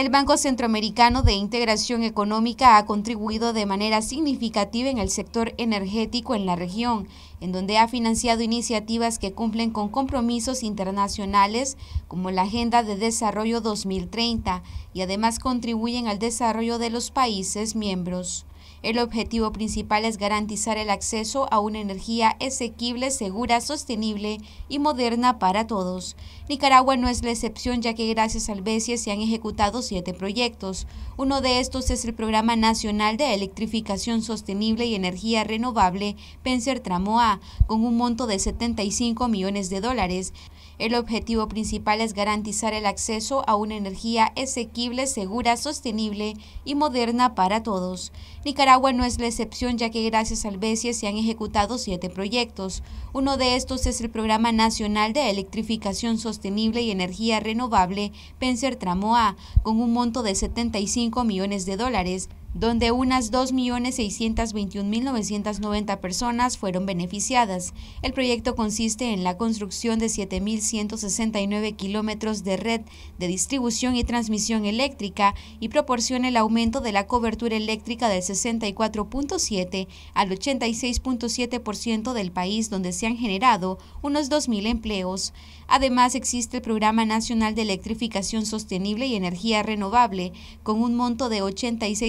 El Banco Centroamericano de Integración Económica ha contribuido de manera significativa en el sector energético en la región, en donde ha financiado iniciativas que cumplen con compromisos internacionales como la Agenda de Desarrollo 2030 y además contribuyen al desarrollo de los países miembros. El objetivo principal es garantizar el acceso a una energía asequible, segura, sostenible y moderna para todos. Nicaragua no es la excepción ya que gracias al BESIE se han ejecutado siete proyectos. Uno de estos es el Programa Nacional de Electrificación Sostenible y Energía Renovable, Pencer Tramo A, con un monto de 75 millones de dólares. El objetivo principal es garantizar el acceso a una energía asequible, segura, sostenible y moderna para todos. Nicaragua Agua no es la excepción, ya que gracias al BESIE se han ejecutado siete proyectos. Uno de estos es el Programa Nacional de Electrificación Sostenible y Energía Renovable, PENSER Tramo A, con un monto de 75 millones de dólares donde unas 2.621.990 personas fueron beneficiadas. El proyecto consiste en la construcción de 7.169 kilómetros de red de distribución y transmisión eléctrica y proporciona el aumento de la cobertura eléctrica del 64.7 al 86.7% del país donde se han generado unos 2.000 empleos. Además existe el Programa Nacional de Electrificación Sostenible y Energía Renovable con un monto de 86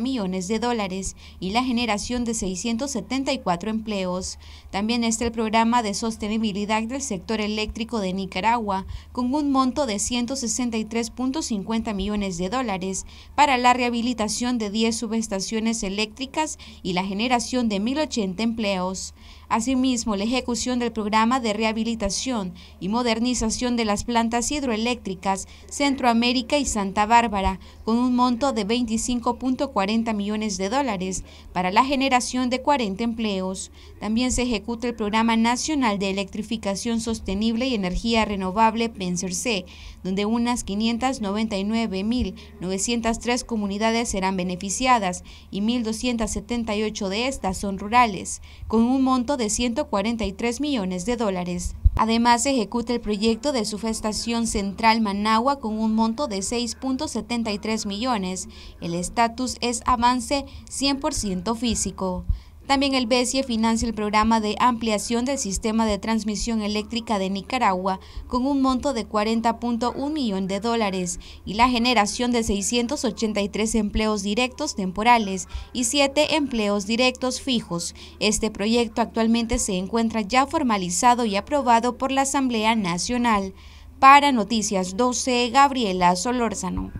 millones de dólares y la generación de 674 empleos. También está el programa de sostenibilidad del sector eléctrico de Nicaragua, con un monto de 163.50 millones de dólares para la rehabilitación de 10 subestaciones eléctricas y la generación de 1.080 empleos. Asimismo, la ejecución del programa de rehabilitación y modernización de las plantas hidroeléctricas Centroamérica y Santa Bárbara, con un monto de 25.40 millones de dólares para la generación de 40 empleos. También se ejecuta el Programa Nacional de Electrificación Sostenible y Energía Renovable PENSER-C, donde unas 599.903 comunidades serán beneficiadas y 1.278 de estas son rurales, con un monto de de 143 millones de dólares. Además, se ejecuta el proyecto de su subestación central Managua con un monto de 6.73 millones. El estatus es avance 100% físico. También el BESIE financia el programa de ampliación del sistema de transmisión eléctrica de Nicaragua con un monto de 40.1 millones de dólares y la generación de 683 empleos directos temporales y 7 empleos directos fijos. Este proyecto actualmente se encuentra ya formalizado y aprobado por la Asamblea Nacional. Para Noticias 12, Gabriela Solórzano.